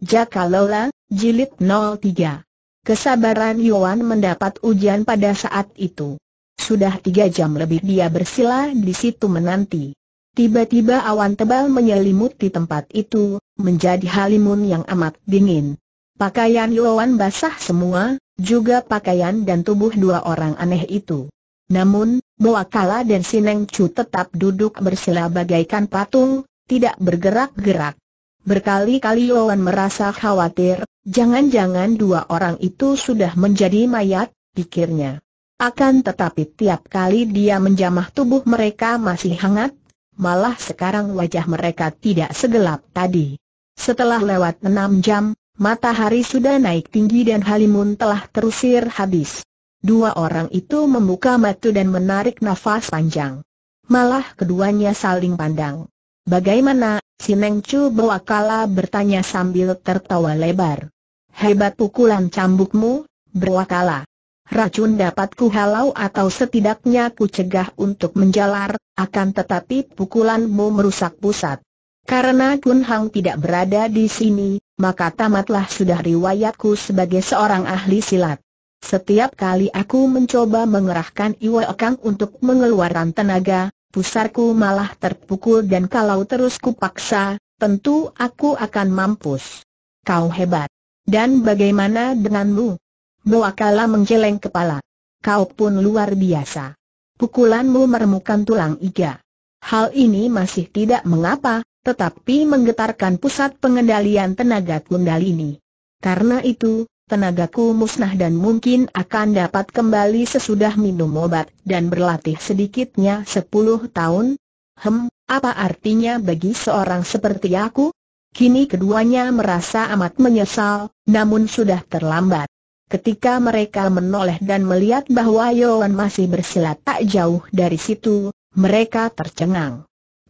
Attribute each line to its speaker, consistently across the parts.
Speaker 1: Jaka Lola, Jilid 03. Kesabaran Yuan mendapat ujian pada saat itu. Sudah tiga jam lebih dia bersila di situ menanti. Tiba-tiba awan tebal menyelimuti tempat itu, menjadi halimun yang amat dingin. Pakaian Yuan basah semua, juga pakaian dan tubuh dua orang aneh itu. Namun, Boa Kala dan Sineng Chu tetap duduk bersila bagaikan patung, tidak bergerak-gerak. Berkali-kali Loan merasa khawatir, jangan-jangan dua orang itu sudah menjadi mayat, pikirnya. Akan tetapi tiap kali dia menjamah tubuh mereka masih hangat, malah sekarang wajah mereka tidak segelap tadi. Setelah lewat enam jam, matahari sudah naik tinggi dan Halimun telah terusir habis. Dua orang itu membuka mata dan menarik nafas panjang. Malah keduanya saling pandang. Bagaimana, si Neng Chu Boakala bertanya sambil tertawa lebar. Hebat pukulan cambukmu, Boakala. Racun dapat halau atau setidaknya kucegah untuk menjalar, akan tetapi pukulanmu merusak pusat. Karena Kun Hang tidak berada di sini, maka tamatlah sudah riwayatku sebagai seorang ahli silat. Setiap kali aku mencoba mengerahkan Iwa Kang untuk mengeluarkan tenaga, pusarku malah terpukul dan kalau terus kupaksa, tentu aku akan mampus. Kau hebat. Dan bagaimana denganmu? Boakala menggeleng kepala. Kau pun luar biasa. Pukulanmu meremukan tulang iga. Hal ini masih tidak mengapa, tetapi menggetarkan pusat pengendalian tenaga Kundalini. Karena itu, tenagaku musnah dan mungkin akan dapat kembali sesudah minum obat dan berlatih sedikitnya 10 tahun? Hem, apa artinya bagi seorang seperti aku? Kini keduanya merasa amat menyesal, namun sudah terlambat. Ketika mereka menoleh dan melihat bahwa Yoan masih bersilat tak jauh dari situ, mereka tercengang.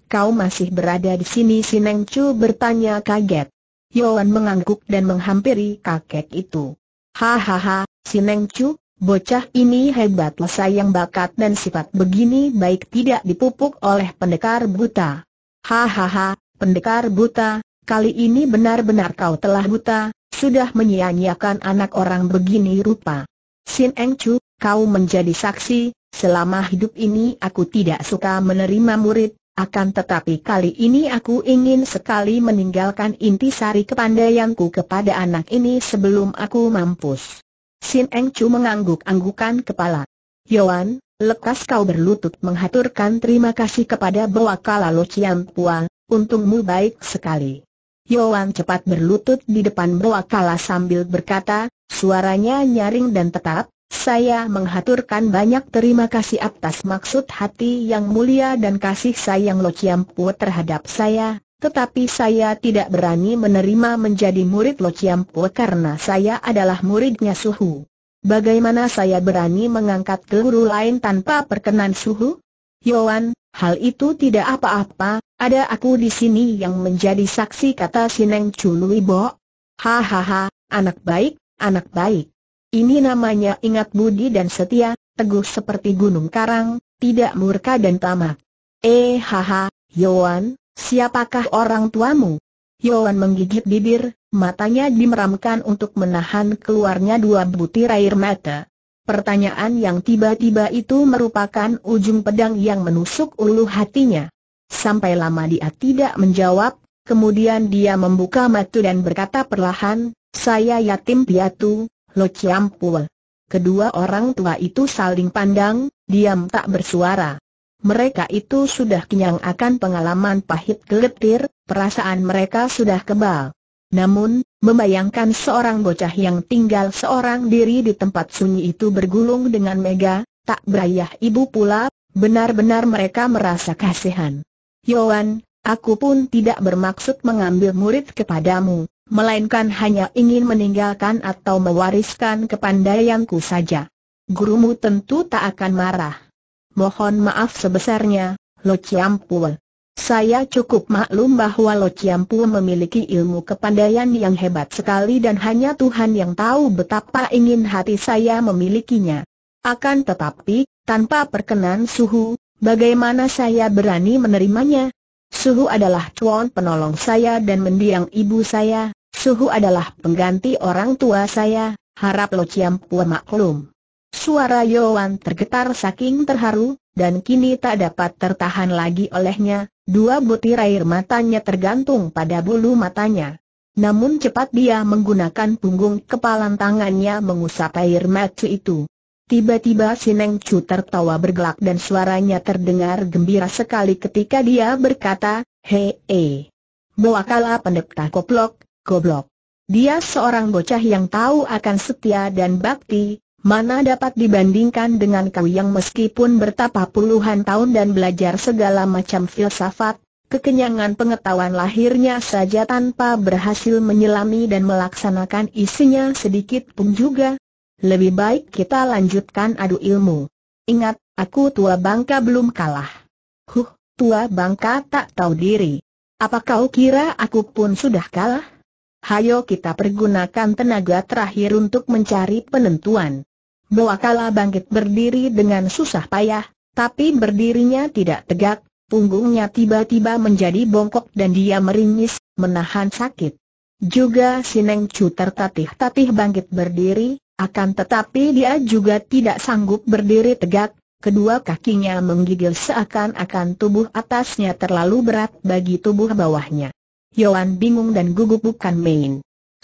Speaker 1: Kau masih berada di sini Sineng Chu bertanya kaget. Yoan mengangguk dan menghampiri kakek itu. Hahaha, si Chu, bocah ini hebatlah sayang bakat dan sifat begini baik tidak dipupuk oleh pendekar buta. Hahaha, pendekar buta, kali ini benar-benar kau telah buta, sudah menyia-nyiakan anak orang begini rupa. Sin Chu, kau menjadi saksi, selama hidup ini aku tidak suka menerima murid, akan tetapi kali ini aku ingin sekali meninggalkan inti sari kepandaianku kepada anak ini sebelum aku mampus. Sin Eng Chu mengangguk-anggukan kepala. Yoan, lekas kau berlutut menghaturkan terima kasih kepada Boa Lo Cian Pua, untungmu baik sekali. Yoan cepat berlutut di depan Boa Kala sambil berkata, suaranya nyaring dan tetap, saya menghaturkan banyak terima kasih atas maksud hati yang mulia dan kasih sayang Lo Chiam terhadap saya, tetapi saya tidak berani menerima menjadi murid Lo Chiam karena saya adalah muridnya Suhu. Bagaimana saya berani mengangkat guru lain tanpa perkenan Suhu? Yoan, hal itu tidak apa-apa, ada aku di sini yang menjadi saksi kata Sineng Chului Bo. Hahaha, anak baik, anak baik. Ini namanya ingat budi dan setia, teguh seperti gunung karang, tidak murka dan tamak. Eh haha, Yohan, siapakah orang tuamu? Yohan menggigit bibir, matanya dimeramkan untuk menahan keluarnya dua butir air mata. Pertanyaan yang tiba-tiba itu merupakan ujung pedang yang menusuk ulu hatinya. Sampai lama dia tidak menjawab, kemudian dia membuka mata dan berkata perlahan, saya yatim piatu, Lo Chiam Kedua orang tua itu saling pandang, diam tak bersuara. Mereka itu sudah kenyang akan pengalaman pahit geletir, perasaan mereka sudah kebal. Namun, membayangkan seorang bocah yang tinggal seorang diri di tempat sunyi itu bergulung dengan Mega, tak berayah ibu pula, benar-benar mereka merasa kasihan. Yoan, aku pun tidak bermaksud mengambil murid kepadamu, melainkan hanya ingin meninggalkan atau mewariskan kepandaianku saja. Gurumu tentu tak akan marah. Mohon maaf sebesarnya, Lo Chiampul. Saya cukup maklum bahwa Lo Chiampu memiliki ilmu kepandaian yang hebat sekali dan hanya Tuhan yang tahu betapa ingin hati saya memilikinya. Akan tetapi, tanpa perkenan Suhu, bagaimana saya berani menerimanya? Suhu adalah cuan penolong saya dan mendiang ibu saya, Suhu adalah pengganti orang tua saya, harap Lo Chiam Pua maklum. Suara Yoan tergetar saking terharu, dan kini tak dapat tertahan lagi olehnya, dua butir air matanya tergantung pada bulu matanya. Namun cepat dia menggunakan punggung kepalan tangannya mengusap air mata itu. Tiba-tiba si Neng Chu tertawa bergelak dan suaranya terdengar gembira sekali ketika dia berkata, Hei, hey. Eh. Boakala pendeta koplok, goblok. Dia seorang bocah yang tahu akan setia dan bakti, mana dapat dibandingkan dengan kau yang meskipun bertapa puluhan tahun dan belajar segala macam filsafat, kekenyangan pengetahuan lahirnya saja tanpa berhasil menyelami dan melaksanakan isinya sedikit pun juga. Lebih baik kita lanjutkan adu ilmu. Ingat, aku tua bangka belum kalah. Huh, tua bangka tak tahu diri. Apa kau kira aku pun sudah kalah? hayo kita pergunakan tenaga terakhir untuk mencari penentuan. Boakala bangkit berdiri dengan susah payah, tapi berdirinya tidak tegak, punggungnya tiba-tiba menjadi bongkok dan dia meringis, menahan sakit. Juga Sineng Chu tertatih-tatih bangkit berdiri, akan tetapi dia juga tidak sanggup berdiri tegak, kedua kakinya menggigil seakan-akan tubuh atasnya terlalu berat bagi tubuh bawahnya. Yuan bingung dan gugup bukan main.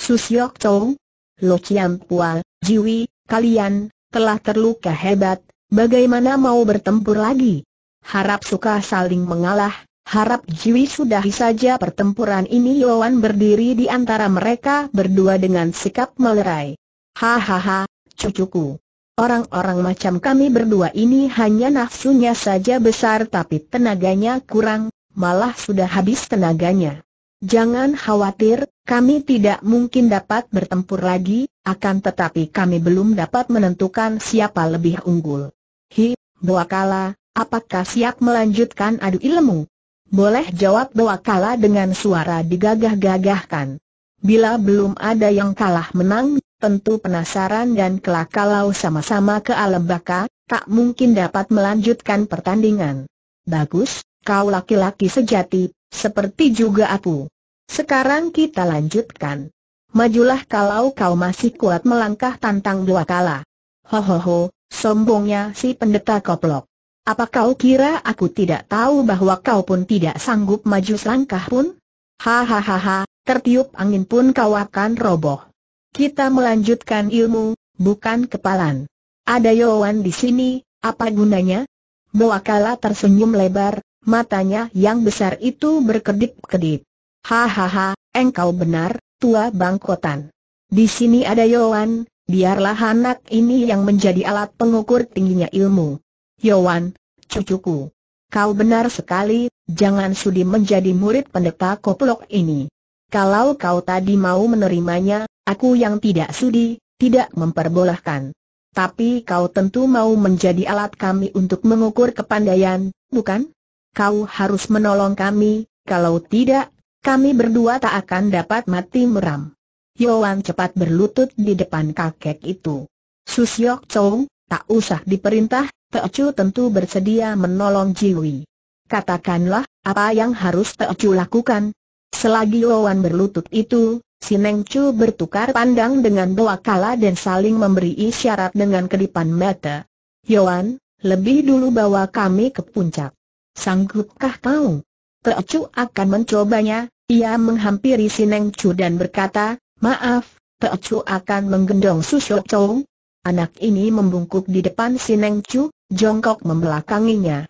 Speaker 1: Susyok Chou, Lo Chiam Pua, Jiwi, kalian, telah terluka hebat, bagaimana mau bertempur lagi? Harap suka saling mengalah, harap Jiwi sudahi saja pertempuran ini Yuan berdiri di antara mereka berdua dengan sikap melerai. Hahaha, cucuku. Orang-orang macam kami berdua ini hanya nafsunya saja besar tapi tenaganya kurang, malah sudah habis tenaganya. Jangan khawatir, kami tidak mungkin dapat bertempur lagi, akan tetapi kami belum dapat menentukan siapa lebih unggul. Hi, Boakala, apakah siap melanjutkan adu ilmu? Boleh jawab Boakala dengan suara digagah-gagahkan. Bila belum ada yang kalah menang, tentu penasaran dan kelak kalau sama-sama ke alam baka, tak mungkin dapat melanjutkan pertandingan. Bagus, kau laki-laki sejati, seperti juga aku. Sekarang kita lanjutkan. Majulah kalau kau masih kuat melangkah tantang dua kala. ho, sombongnya si pendeta koplok. Apa kau kira aku tidak tahu bahwa kau pun tidak sanggup maju selangkah pun? Hahaha, tertiup angin pun kau akan roboh. Kita melanjutkan ilmu, bukan kepalan. Ada Yowan di sini, apa gunanya? Boakala tersenyum lebar, matanya yang besar itu berkedip-kedip. Hahaha, engkau benar, tua bangkotan. Di sini ada Yowan, biarlah anak ini yang menjadi alat pengukur tingginya ilmu. Yowan, cucuku. Kau benar sekali, jangan sudi menjadi murid pendeta koplok ini. Kalau kau tadi mau menerimanya, aku yang tidak sudi, tidak memperbolehkan. Tapi kau tentu mau menjadi alat kami untuk mengukur kepandaian, bukan? kau harus menolong kami, kalau tidak, kami berdua tak akan dapat mati meram. Yoan cepat berlutut di depan kakek itu. Susyok Chow, tak usah diperintah, Teocu tentu bersedia menolong Jiwi. Katakanlah, apa yang harus Teocu lakukan? Selagi Yoan berlutut itu, si Neng Chu bertukar pandang dengan doa kala dan saling memberi isyarat dengan kedipan mata. Yoan, lebih dulu bawa kami ke puncak. Sanggupkah kau? Teocu akan mencobanya, ia menghampiri Neng Chu dan berkata, maaf, Teocu akan menggendong Shou Chou. Anak ini membungkuk di depan Neng Chu, jongkok membelakanginya.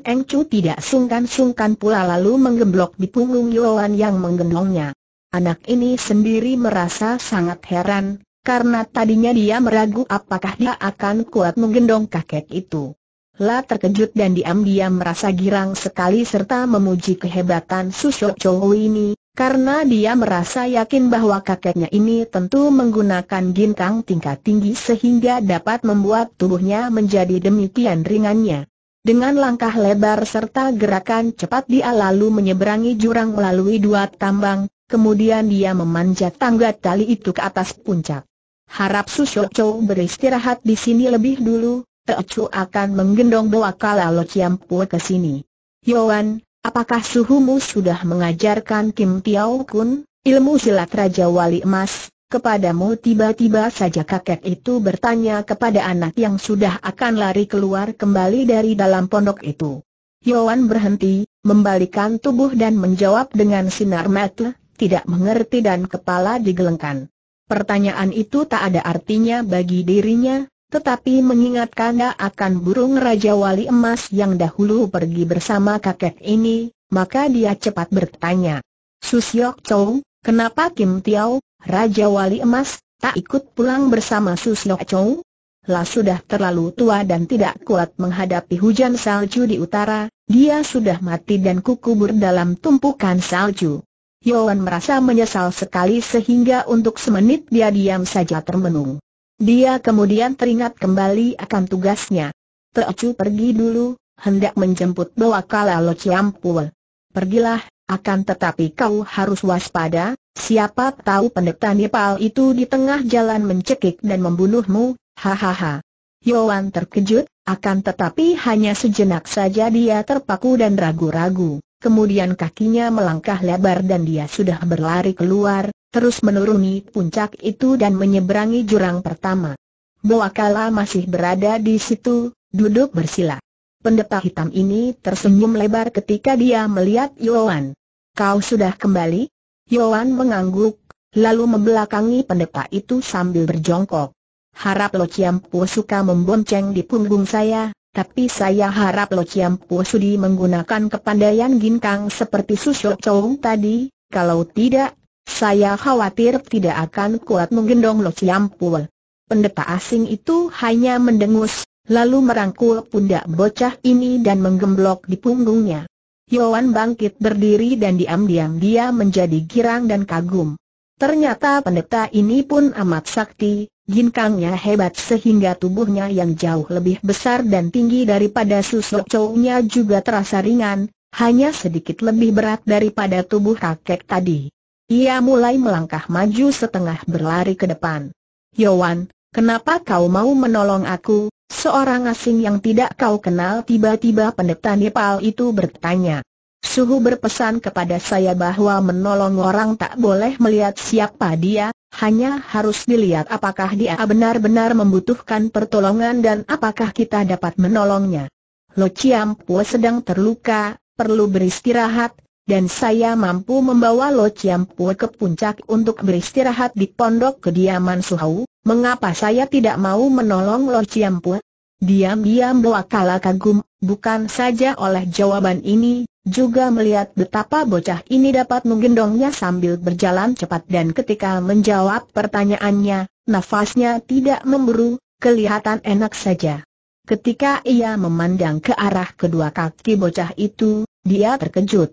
Speaker 1: Neng Chu tidak sungkan-sungkan pula lalu menggemblok di punggung Yoan yang menggendongnya. Anak ini sendiri merasa sangat heran, karena tadinya dia meragu apakah dia akan kuat menggendong kakek itu. La terkejut dan diam-diam merasa girang sekali serta memuji kehebatan Susok Chou ini, karena dia merasa yakin bahwa kakeknya ini tentu menggunakan ginkang tingkat tinggi sehingga dapat membuat tubuhnya menjadi demikian ringannya. Dengan langkah lebar serta gerakan cepat dia lalu menyeberangi jurang melalui dua tambang, kemudian dia memanjat tangga tali itu ke atas puncak. Harap Susok Chou beristirahat di sini lebih dulu, Teocu akan menggendong bawa Lo Ciampu ke sini. Yohan, apakah suhumu sudah mengajarkan Kim Tiao Kun, ilmu silat Raja Wali Emas, kepadamu tiba-tiba saja kakek itu bertanya kepada anak yang sudah akan lari keluar kembali dari dalam pondok itu. Yohan berhenti, membalikan tubuh dan menjawab dengan sinar mata, tidak mengerti dan kepala digelengkan. Pertanyaan itu tak ada artinya bagi dirinya, tetapi mengingat kanda akan burung Raja Wali Emas yang dahulu pergi bersama kakek ini, maka dia cepat bertanya. Susyok Chow, kenapa Kim Tiao, Raja Wali Emas, tak ikut pulang bersama Susyok Chow? Lah sudah terlalu tua dan tidak kuat menghadapi hujan salju di utara, dia sudah mati dan kukubur dalam tumpukan salju. Yowan merasa menyesal sekali sehingga untuk semenit dia diam saja termenung. Dia kemudian teringat kembali akan tugasnya. Teocu pergi dulu, hendak menjemput Bawakala Lo Ciampul. Pergilah, akan tetapi kau harus waspada, siapa tahu pendeta Nepal itu di tengah jalan mencekik dan membunuhmu, hahaha. Yoan terkejut, akan tetapi hanya sejenak saja dia terpaku dan ragu-ragu. Kemudian kakinya melangkah lebar dan dia sudah berlari keluar, terus menuruni puncak itu dan menyeberangi jurang pertama. Boakala masih berada di situ, duduk bersila. Pendeta hitam ini tersenyum lebar ketika dia melihat Yoan. Kau sudah kembali? Yoan mengangguk, lalu membelakangi pendeta itu sambil berjongkok. Harap Lo Ciampu suka membonceng di punggung saya, tapi saya harap Lo Ciampu sudi menggunakan kepandaian ginkang seperti susuk Chong tadi, kalau tidak saya khawatir tidak akan kuat menggendong Lo Ciampul. Pendeta asing itu hanya mendengus, lalu merangkul pundak bocah ini dan menggemblok di punggungnya. Yowan bangkit berdiri dan diam-diam dia menjadi girang dan kagum. Ternyata pendeta ini pun amat sakti, ginkangnya hebat sehingga tubuhnya yang jauh lebih besar dan tinggi daripada susuk cowoknya juga terasa ringan, hanya sedikit lebih berat daripada tubuh kakek tadi. Ia mulai melangkah maju setengah berlari ke depan. Yowan, kenapa kau mau menolong aku, seorang asing yang tidak kau kenal tiba-tiba pendeta Nepal itu bertanya. Suhu berpesan kepada saya bahwa menolong orang tak boleh melihat siapa dia, hanya harus dilihat apakah dia benar-benar membutuhkan pertolongan dan apakah kita dapat menolongnya. Lo Pua sedang terluka, perlu beristirahat, dan saya mampu membawa Lo Chiampu ke puncak untuk beristirahat di pondok kediaman Suhau, mengapa saya tidak mau menolong Lo Chiampu? Diam-diam Boa Kala kagum, bukan saja oleh jawaban ini, juga melihat betapa bocah ini dapat menggendongnya sambil berjalan cepat dan ketika menjawab pertanyaannya, nafasnya tidak memburu, kelihatan enak saja. Ketika ia memandang ke arah kedua kaki bocah itu, dia terkejut.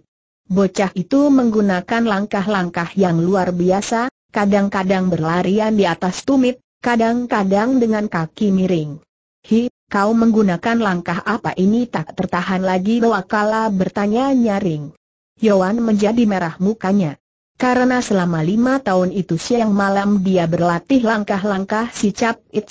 Speaker 1: Bocah itu menggunakan langkah-langkah yang luar biasa, kadang-kadang berlarian di atas tumit, kadang-kadang dengan kaki miring. Hi, kau menggunakan langkah apa ini tak tertahan lagi Loakala bertanya nyaring. Yoan menjadi merah mukanya. Karena selama lima tahun itu siang malam dia berlatih langkah-langkah si Cap It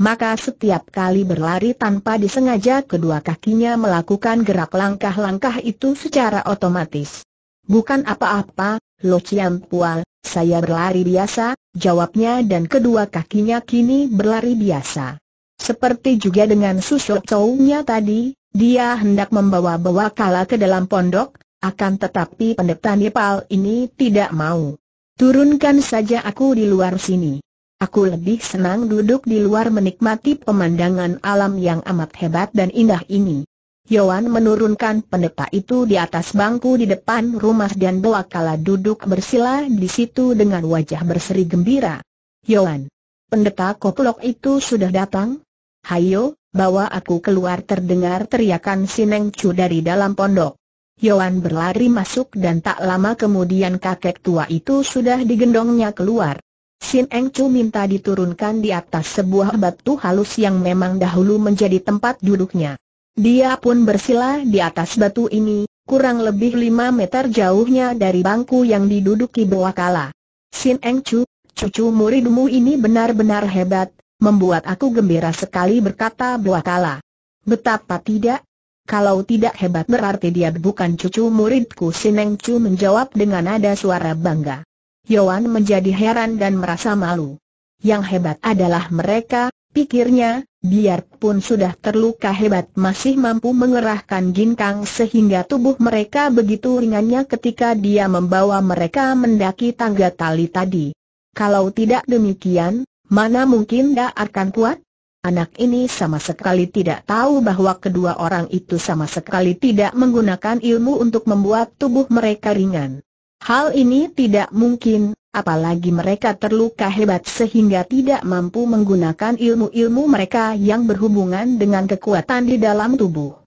Speaker 1: maka setiap kali berlari tanpa disengaja kedua kakinya melakukan gerak langkah-langkah itu secara otomatis. Bukan apa-apa, Lo Chiang Pual, saya berlari biasa, jawabnya dan kedua kakinya kini berlari biasa. Seperti juga dengan susuk cowoknya tadi, dia hendak membawa-bawa kala ke dalam pondok, akan tetapi pendeta Nepal ini tidak mau. Turunkan saja aku di luar sini. Aku lebih senang duduk di luar menikmati pemandangan alam yang amat hebat dan indah ini. Yohan menurunkan pendeta itu di atas bangku di depan rumah dan Belakala duduk bersila di situ dengan wajah berseri gembira. Yohan, pendeta koplok itu sudah datang? Hayo, bawa aku keluar terdengar teriakan Sineng Chu dari dalam pondok. Yohan berlari masuk dan tak lama kemudian kakek tua itu sudah digendongnya keluar. Sin Eng Chu minta diturunkan di atas sebuah batu halus yang memang dahulu menjadi tempat duduknya. Dia pun bersila di atas batu ini, kurang lebih lima meter jauhnya dari bangku yang diduduki kala. Sin Eng Chu, cucu muridmu ini benar-benar hebat, membuat aku gembira sekali berkata kala. Betapa tidak? Kalau tidak hebat berarti dia bukan cucu muridku Sin Eng Chu menjawab dengan nada suara bangga. Yohan menjadi heran dan merasa malu. Yang hebat adalah mereka, pikirnya, biarpun sudah terluka hebat masih mampu mengerahkan ginkang sehingga tubuh mereka begitu ringannya ketika dia membawa mereka mendaki tangga tali tadi. Kalau tidak demikian, mana mungkin dia akan kuat? Anak ini sama sekali tidak tahu bahwa kedua orang itu sama sekali tidak menggunakan ilmu untuk membuat tubuh mereka ringan. Hal ini tidak mungkin, apalagi mereka terluka hebat sehingga tidak mampu menggunakan ilmu-ilmu mereka yang berhubungan dengan kekuatan di dalam tubuh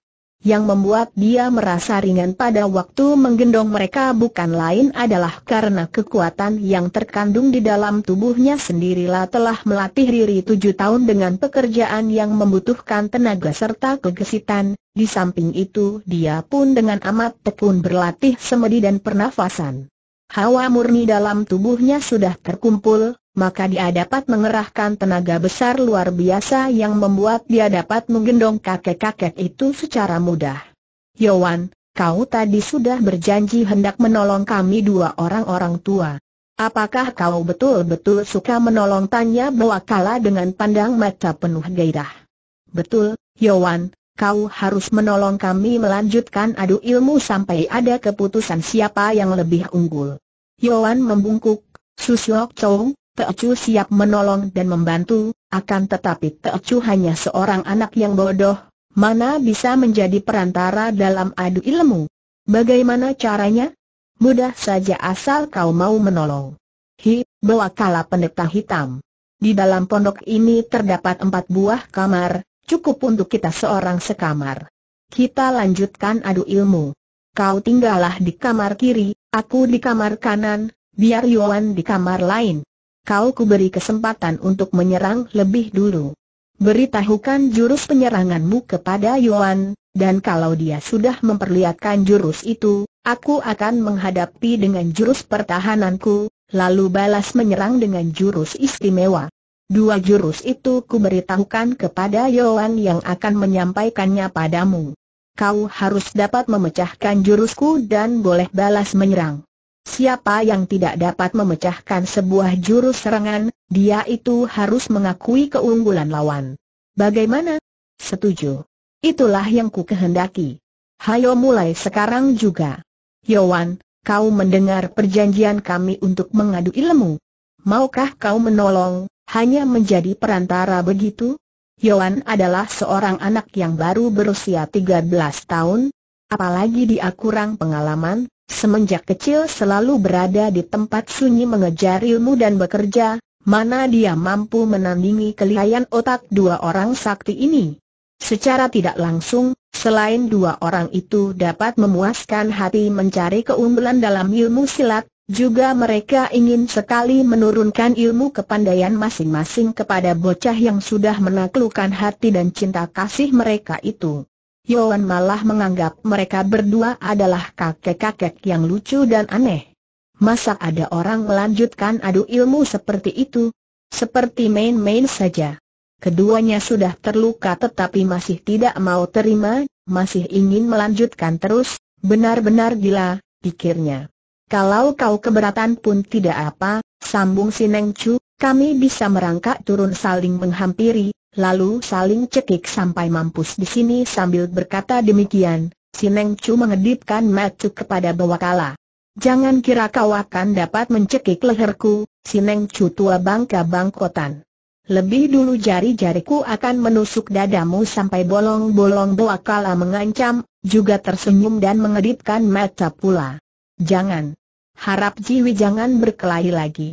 Speaker 1: yang membuat dia merasa ringan pada waktu menggendong mereka bukan lain adalah karena kekuatan yang terkandung di dalam tubuhnya sendirilah telah melatih diri tujuh tahun dengan pekerjaan yang membutuhkan tenaga serta kegesitan, di samping itu dia pun dengan amat tekun berlatih semedi dan pernafasan. Hawa murni dalam tubuhnya sudah terkumpul, maka dia dapat mengerahkan tenaga besar luar biasa yang membuat dia dapat menggendong kakek-kakek itu secara mudah. Yowan, kau tadi sudah berjanji hendak menolong kami dua orang-orang tua. Apakah kau betul-betul suka menolong tanya Bawakala dengan pandang mata penuh gairah? Betul, Yowan, kau harus menolong kami melanjutkan adu ilmu sampai ada keputusan siapa yang lebih unggul. Yowan membungkuk, Susyok Chong, Teocu siap menolong dan membantu, akan tetapi Teocu hanya seorang anak yang bodoh, mana bisa menjadi perantara dalam adu ilmu. Bagaimana caranya? Mudah saja asal kau mau menolong. Hi, bawa kala pendeta hitam. Di dalam pondok ini terdapat empat buah kamar, cukup untuk kita seorang sekamar. Kita lanjutkan adu ilmu. Kau tinggallah di kamar kiri, aku di kamar kanan, biar Yuan di kamar lain kau kuberi kesempatan untuk menyerang lebih dulu. Beritahukan jurus penyeranganmu kepada Yuan, dan kalau dia sudah memperlihatkan jurus itu, aku akan menghadapi dengan jurus pertahananku, lalu balas menyerang dengan jurus istimewa. Dua jurus itu kuberitahukan kepada Yuan yang akan menyampaikannya padamu. Kau harus dapat memecahkan jurusku dan boleh balas menyerang. Siapa yang tidak dapat memecahkan sebuah jurus serangan, dia itu harus mengakui keunggulan lawan. Bagaimana? Setuju. Itulah yang ku kehendaki. Hayo mulai sekarang juga. Yowan, kau mendengar perjanjian kami untuk mengadu ilmu. Maukah kau menolong, hanya menjadi perantara begitu? Yowan adalah seorang anak yang baru berusia 13 tahun, apalagi dia kurang pengalaman, Semenjak kecil selalu berada di tempat sunyi mengejar ilmu dan bekerja, mana dia mampu menandingi kelihayan otak dua orang sakti ini. Secara tidak langsung, selain dua orang itu dapat memuaskan hati mencari keunggulan dalam ilmu silat, juga mereka ingin sekali menurunkan ilmu kepandaian masing-masing kepada bocah yang sudah menaklukkan hati dan cinta kasih mereka itu. Yoan malah menganggap mereka berdua adalah kakek-kakek yang lucu dan aneh. Masa ada orang melanjutkan adu ilmu seperti itu? Seperti main-main saja. Keduanya sudah terluka tetapi masih tidak mau terima, masih ingin melanjutkan terus, benar-benar gila, pikirnya. Kalau kau keberatan pun tidak apa, sambung si Neng Chu, kami bisa merangkak turun saling menghampiri, lalu saling cekik sampai mampus di sini sambil berkata demikian, si Neng Chu mengedipkan mata kepada Bawakala. Jangan kira kau akan dapat mencekik leherku, si Neng Chu tua bangka bangkotan. Lebih dulu jari-jariku akan menusuk dadamu sampai bolong-bolong Bawakala mengancam, juga tersenyum dan mengedipkan mata pula. Jangan. Harap Jiwi jangan berkelahi lagi.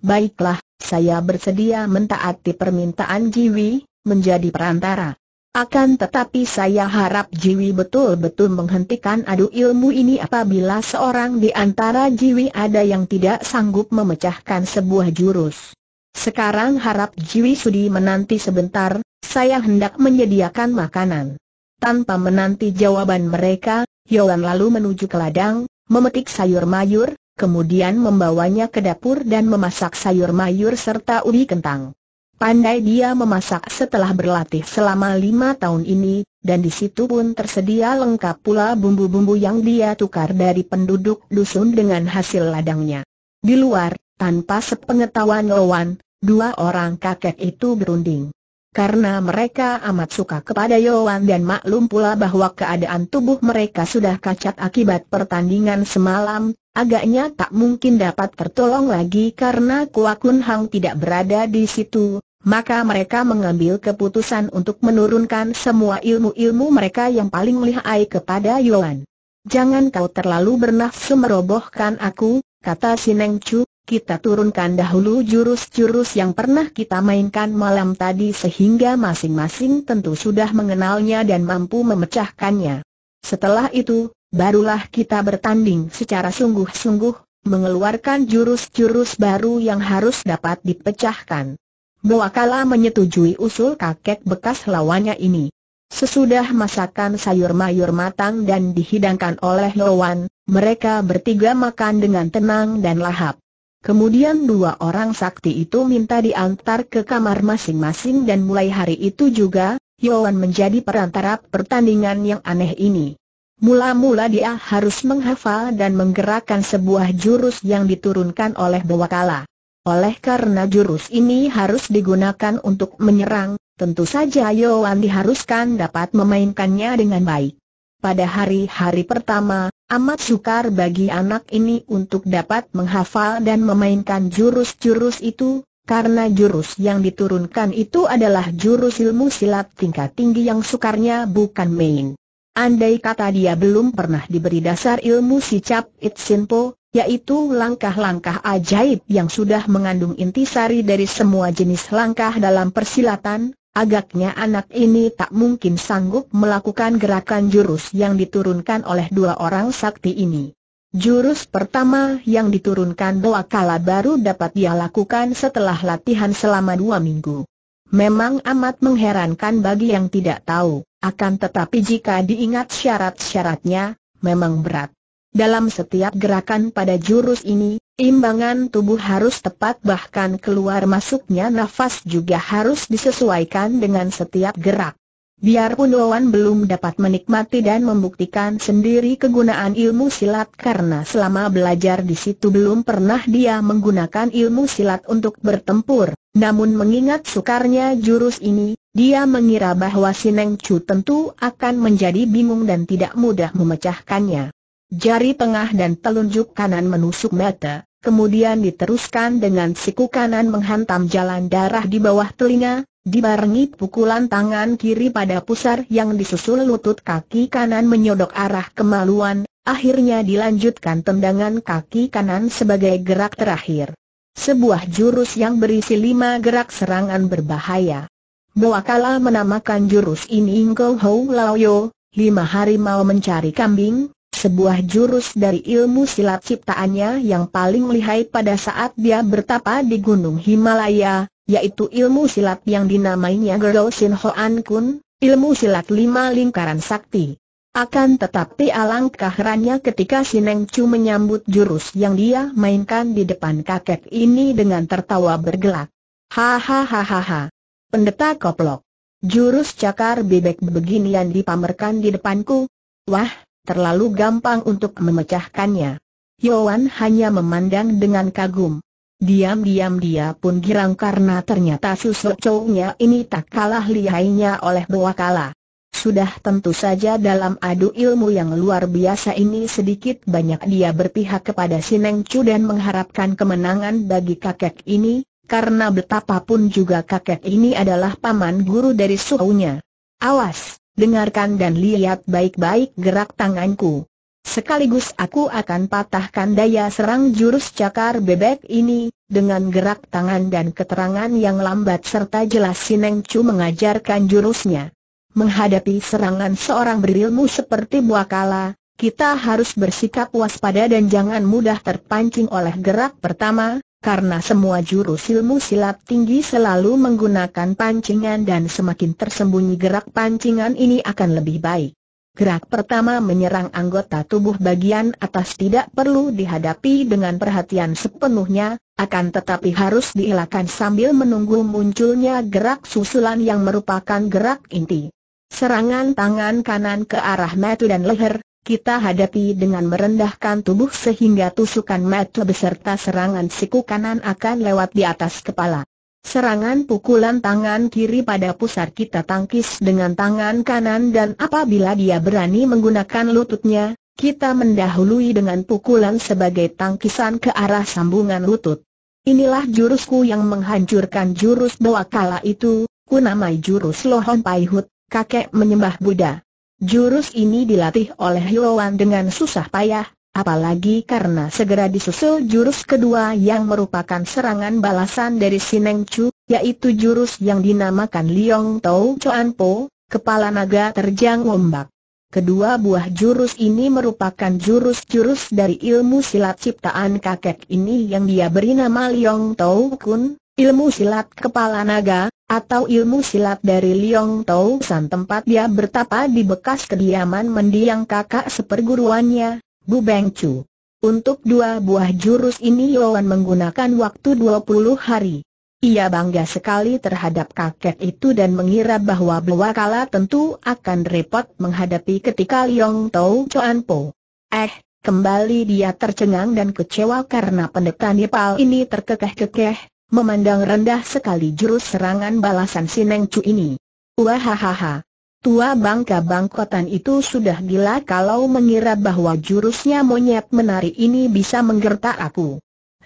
Speaker 1: Baiklah, saya bersedia mentaati permintaan Jiwi, menjadi perantara. Akan tetapi saya harap Jiwi betul-betul menghentikan adu ilmu ini apabila seorang di antara Jiwi ada yang tidak sanggup memecahkan sebuah jurus. Sekarang harap Jiwi sudi menanti sebentar, saya hendak menyediakan makanan. Tanpa menanti jawaban mereka, Yohan lalu menuju ke ladang, memetik sayur mayur, kemudian membawanya ke dapur dan memasak sayur mayur serta ubi kentang. Pandai dia memasak setelah berlatih selama lima tahun ini, dan di situ pun tersedia lengkap pula bumbu-bumbu yang dia tukar dari penduduk dusun dengan hasil ladangnya. Di luar, tanpa sepengetahuan Yowan, dua orang kakek itu berunding. Karena mereka amat suka kepada Yowan dan maklum pula bahwa keadaan tubuh mereka sudah kacat akibat pertandingan semalam, Agaknya tak mungkin dapat tertolong lagi karena Kua Hang tidak berada di situ, maka mereka mengambil keputusan untuk menurunkan semua ilmu-ilmu mereka yang paling lihai kepada Yuan. Jangan kau terlalu bernafsu merobohkan aku, kata Sineng Chu, kita turunkan dahulu jurus-jurus yang pernah kita mainkan malam tadi sehingga masing-masing tentu sudah mengenalnya dan mampu memecahkannya. Setelah itu, Barulah kita bertanding secara sungguh-sungguh, mengeluarkan jurus-jurus baru yang harus dapat dipecahkan. Muakala menyetujui usul kakek bekas lawannya ini. Sesudah masakan sayur mayur matang dan dihidangkan oleh Lowan, mereka bertiga makan dengan tenang dan lahap. Kemudian dua orang sakti itu minta diantar ke kamar masing-masing dan mulai hari itu juga, Yoan menjadi perantara pertandingan yang aneh ini. Mula-mula dia harus menghafal dan menggerakkan sebuah jurus yang diturunkan oleh Kala. Oleh karena jurus ini harus digunakan untuk menyerang, tentu saja Yohan diharuskan dapat memainkannya dengan baik. Pada hari-hari pertama, amat sukar bagi anak ini untuk dapat menghafal dan memainkan jurus-jurus itu, karena jurus yang diturunkan itu adalah jurus ilmu silat tingkat tinggi yang sukarnya bukan main. Andai kata dia belum pernah diberi dasar ilmu si It simple, yaitu langkah-langkah ajaib yang sudah mengandung intisari dari semua jenis langkah dalam persilatan, agaknya anak ini tak mungkin sanggup melakukan gerakan jurus yang diturunkan oleh dua orang sakti ini. Jurus pertama yang diturunkan doa kala baru dapat dia lakukan setelah latihan selama dua minggu. Memang amat mengherankan bagi yang tidak tahu. Akan tetapi jika diingat syarat-syaratnya, memang berat. Dalam setiap gerakan pada jurus ini, imbangan tubuh harus tepat bahkan keluar masuknya nafas juga harus disesuaikan dengan setiap gerak. Biarpun Wawan belum dapat menikmati dan membuktikan sendiri kegunaan ilmu silat karena selama belajar di situ belum pernah dia menggunakan ilmu silat untuk bertempur, namun mengingat sukarnya jurus ini, dia mengira bahwa Sineng Chu tentu akan menjadi bingung dan tidak mudah memecahkannya. Jari tengah dan telunjuk kanan menusuk mata, kemudian diteruskan dengan siku kanan menghantam jalan darah di bawah telinga, dibarengi pukulan tangan kiri pada pusar yang disusul lutut kaki kanan menyodok arah kemaluan, akhirnya dilanjutkan tendangan kaki kanan sebagai gerak terakhir. Sebuah jurus yang berisi lima gerak serangan berbahaya. Muakala menamakan jurus ini Ingko Hou Lao Yo, lima hari mau mencari kambing, sebuah jurus dari ilmu silat ciptaannya yang paling lihai pada saat dia bertapa di Gunung Himalaya, yaitu ilmu silat yang dinamainya Gero Sin Hoan Kun, ilmu silat lima lingkaran sakti. Akan tetapi alangkah herannya ketika si Neng Chu menyambut jurus yang dia mainkan di depan kakek ini dengan tertawa bergelak. Hahaha pendeta koplok. Jurus cakar bebek beginian dipamerkan di depanku. Wah, terlalu gampang untuk memecahkannya. Yohan hanya memandang dengan kagum. Diam-diam dia pun girang karena ternyata susuk cowoknya ini tak kalah lihainya oleh bawah kalah. Sudah tentu saja dalam adu ilmu yang luar biasa ini sedikit banyak dia berpihak kepada Sineng Chu dan mengharapkan kemenangan bagi kakek ini, karena betapapun juga kakek ini adalah paman guru dari suhunya. Awas, dengarkan dan lihat baik-baik gerak tanganku. Sekaligus aku akan patahkan daya serang jurus cakar bebek ini, dengan gerak tangan dan keterangan yang lambat serta jelas Sineng Chu mengajarkan jurusnya. Menghadapi serangan seorang berilmu seperti Buakala, kita harus bersikap waspada dan jangan mudah terpancing oleh gerak pertama, karena semua jurus ilmu silat tinggi selalu menggunakan pancingan dan semakin tersembunyi gerak pancingan ini akan lebih baik. Gerak pertama menyerang anggota tubuh bagian atas tidak perlu dihadapi dengan perhatian sepenuhnya, akan tetapi harus dielakkan sambil menunggu munculnya gerak susulan yang merupakan gerak inti. Serangan tangan kanan ke arah mata dan leher, kita hadapi dengan merendahkan tubuh sehingga tusukan mata beserta serangan siku kanan akan lewat di atas kepala. Serangan pukulan tangan kiri pada pusar kita tangkis dengan tangan kanan dan apabila dia berani menggunakan lututnya, kita mendahului dengan pukulan sebagai tangkisan ke arah sambungan lutut. Inilah jurusku yang menghancurkan jurus bawah kala itu, ku namai jurus Lohon Paihut, kakek menyembah Buddha. Jurus ini dilatih oleh Hiloan dengan susah payah, apalagi karena segera disusul jurus kedua yang merupakan serangan balasan dari Sineng Chu, yaitu jurus yang dinamakan Liong Tau Chuan Po, Kepala Naga Terjang Ombak. Kedua buah jurus ini merupakan jurus-jurus dari ilmu silat ciptaan kakek ini yang dia beri nama Liong Tau Kun, ilmu silat kepala naga, atau ilmu silat dari Liong Tau San tempat dia bertapa di bekas kediaman mendiang kakak seperguruannya, Bu Beng Chu. Untuk dua buah jurus ini Yoan menggunakan waktu 20 hari. Ia bangga sekali terhadap kakek itu dan mengira bahwa Bua Kala tentu akan repot menghadapi ketika Liong Tau Chuan Po. Eh, kembali dia tercengang dan kecewa karena pendeta Nepal ini terkekeh-kekeh, memandang rendah sekali jurus serangan balasan si Neng ini. Wahahaha. Tua bangka bangkotan itu sudah gila kalau mengira bahwa jurusnya monyet menari ini bisa menggertak aku.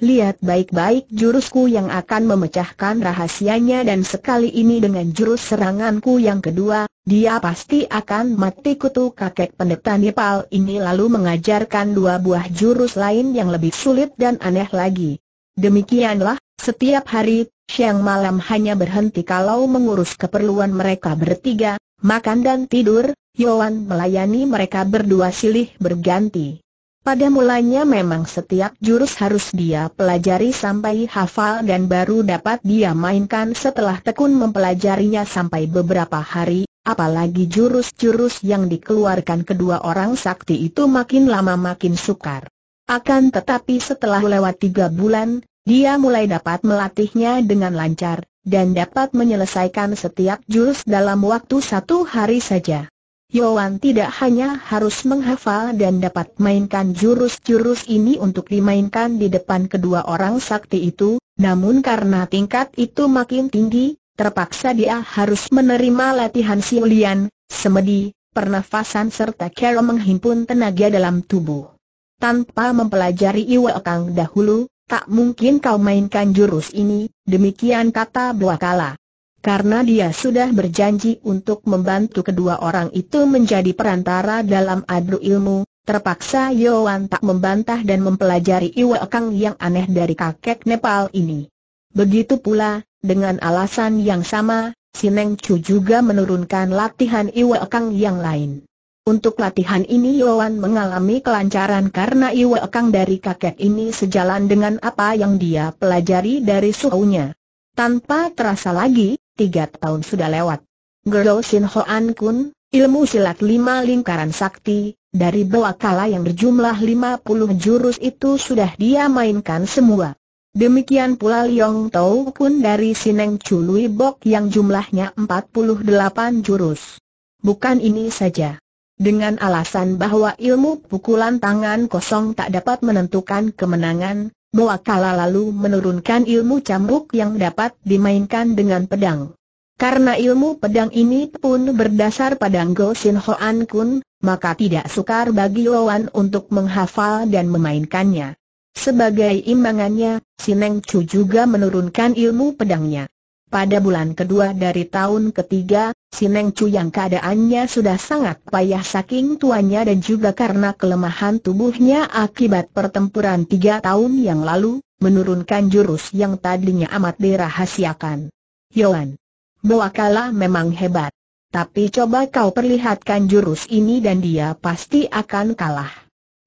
Speaker 1: Lihat baik-baik jurusku yang akan memecahkan rahasianya dan sekali ini dengan jurus seranganku yang kedua, dia pasti akan mati kutu kakek pendeta Nepal ini lalu mengajarkan dua buah jurus lain yang lebih sulit dan aneh lagi. Demikianlah, setiap hari, siang malam hanya berhenti kalau mengurus keperluan mereka bertiga, makan dan tidur, Yohan melayani mereka berdua silih berganti. Pada mulanya memang setiap jurus harus dia pelajari sampai hafal dan baru dapat dia mainkan setelah tekun mempelajarinya sampai beberapa hari, apalagi jurus-jurus yang dikeluarkan kedua orang sakti itu makin lama makin sukar. Akan tetapi setelah lewat tiga bulan, dia mulai dapat melatihnya dengan lancar, dan dapat menyelesaikan setiap jurus dalam waktu satu hari saja. Yoan tidak hanya harus menghafal dan dapat mainkan jurus-jurus ini untuk dimainkan di depan kedua orang sakti itu, namun karena tingkat itu makin tinggi, terpaksa dia harus menerima latihan siulian, semedi, pernafasan serta cara menghimpun tenaga dalam tubuh. Tanpa mempelajari Iwa Kang dahulu, Tak mungkin kau mainkan jurus ini, demikian kata Buakala. Karena dia sudah berjanji untuk membantu kedua orang itu menjadi perantara dalam adu ilmu, terpaksa Yoan tak membantah dan mempelajari Iwa Kang yang aneh dari kakek Nepal ini. Begitu pula, dengan alasan yang sama, Sineng Chu juga menurunkan latihan Iwa Kang yang lain. Untuk latihan ini Yuan mengalami kelancaran karena Iwa Kang dari kakek ini sejalan dengan apa yang dia pelajari dari suhunya. Tanpa terasa lagi, tiga tahun sudah lewat. Gero Sin Hoan Kun, ilmu silat lima lingkaran sakti, dari bawah kala yang berjumlah lima puluh jurus itu sudah dia mainkan semua. Demikian pula Liong Tau pun dari Sineng Chului Bok yang jumlahnya empat puluh delapan jurus. Bukan ini saja. Dengan alasan bahwa ilmu pukulan tangan kosong tak dapat menentukan kemenangan, Boa Kala lalu menurunkan ilmu cambuk yang dapat dimainkan dengan pedang. Karena ilmu pedang ini pun berdasar pada Go Sin Hoan Kun, maka tidak sukar bagi Wawan untuk menghafal dan memainkannya. Sebagai imbangannya, Sineng Chu juga menurunkan ilmu pedangnya. Pada bulan kedua dari tahun ketiga, Neng Chu yang keadaannya sudah sangat payah saking tuanya dan juga karena kelemahan tubuhnya akibat pertempuran tiga tahun yang lalu, menurunkan jurus yang tadinya amat dirahasiakan. Yohan, Boakala memang hebat. Tapi coba kau perlihatkan jurus ini dan dia pasti akan kalah.